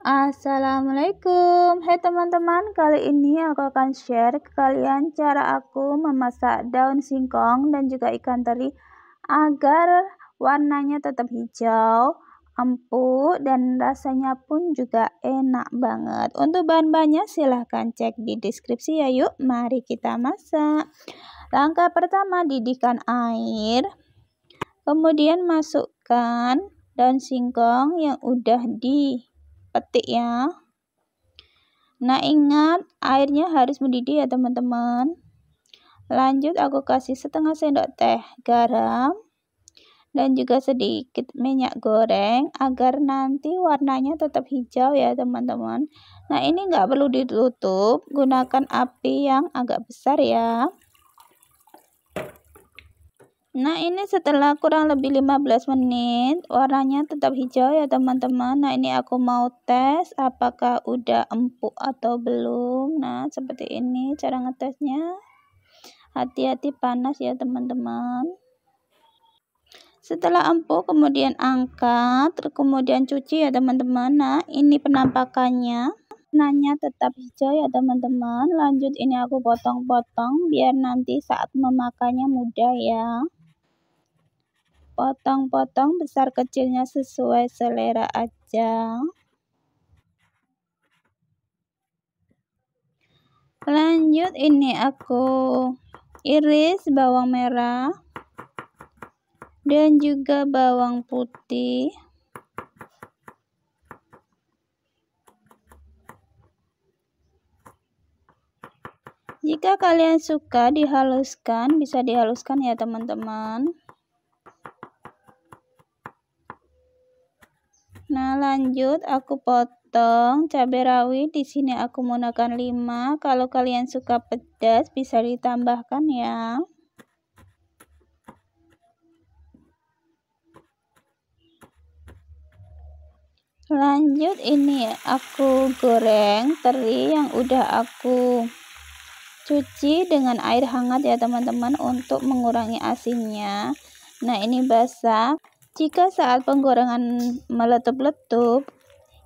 Assalamualaikum Hai teman-teman kali ini aku akan share ke kalian cara aku memasak daun singkong dan juga ikan teri agar warnanya tetap hijau empuk dan rasanya pun juga enak banget untuk bahan-bahannya silahkan cek di deskripsi ya yuk mari kita masak langkah pertama didihkan air kemudian masukkan daun singkong yang udah di petik ya nah ingat airnya harus mendidih ya teman-teman lanjut aku kasih setengah sendok teh garam dan juga sedikit minyak goreng agar nanti warnanya tetap hijau ya teman-teman nah ini nggak perlu ditutup gunakan api yang agak besar ya Nah ini setelah kurang lebih 15 menit warnanya tetap hijau ya teman-teman Nah ini aku mau tes apakah udah empuk atau belum Nah seperti ini cara ngetesnya Hati-hati panas ya teman-teman Setelah empuk kemudian angkat kemudian cuci ya teman-teman Nah ini penampakannya Nanya tetap hijau ya teman-teman lanjut ini aku potong-potong biar nanti saat memakannya mudah ya potong-potong besar kecilnya sesuai selera aja lanjut ini aku iris bawang merah dan juga bawang putih jika kalian suka dihaluskan bisa dihaluskan ya teman-teman Nah, lanjut aku potong cabai rawit. Di sini aku menggunakan 5. Kalau kalian suka pedas bisa ditambahkan ya. Lanjut ini aku goreng teri yang udah aku cuci dengan air hangat ya teman-teman untuk mengurangi asinnya nah ini basah jika saat penggorengan meletup-letup,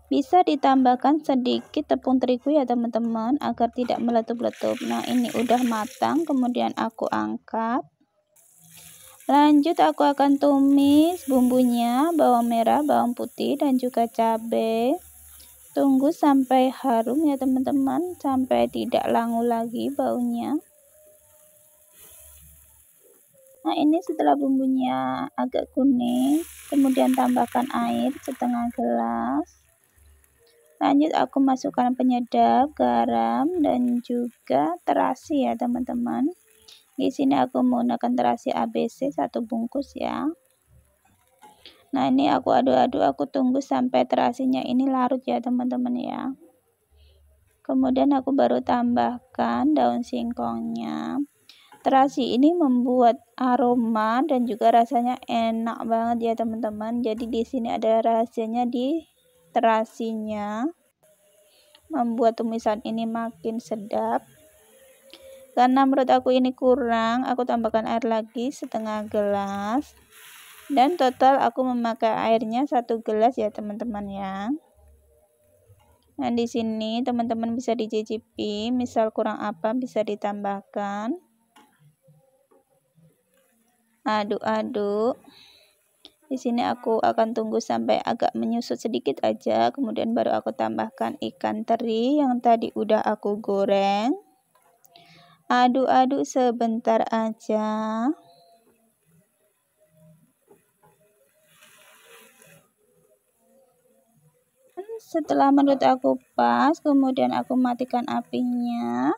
bisa ditambahkan sedikit tepung terigu ya teman-teman agar tidak meletup-letup. Nah ini udah matang, kemudian aku angkat. Lanjut aku akan tumis bumbunya, bawang merah, bawang putih dan juga cabai. Tunggu sampai harum ya teman-teman, sampai tidak langu lagi baunya nah ini setelah bumbunya agak kuning kemudian tambahkan air setengah gelas lanjut aku masukkan penyedap garam dan juga terasi ya teman-teman di sini aku menggunakan terasi ABC satu bungkus ya nah ini aku aduk-aduk aku tunggu sampai terasinya ini larut ya teman-teman ya kemudian aku baru tambahkan daun singkongnya terasi ini membuat aroma dan juga rasanya enak banget ya teman-teman jadi di sini ada rahasianya di terasinya membuat tumisan ini makin sedap karena menurut aku ini kurang aku tambahkan air lagi setengah gelas dan total aku memakai airnya satu gelas ya teman-teman ya Dan nah, di sini teman-teman bisa dicicipi misal kurang apa bisa ditambahkan aduk-aduk di sini aku akan tunggu sampai agak menyusut sedikit aja kemudian baru aku tambahkan ikan teri yang tadi udah aku goreng aduk-aduk sebentar aja setelah menurut aku pas kemudian aku matikan apinya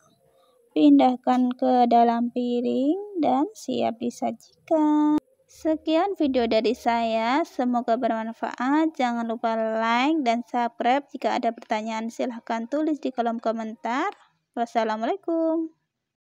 pindahkan ke dalam piring dan siap disajikan. Sekian video dari saya, semoga bermanfaat. Jangan lupa like dan subscribe. Jika ada pertanyaan silahkan tulis di kolom komentar. Wassalamualaikum.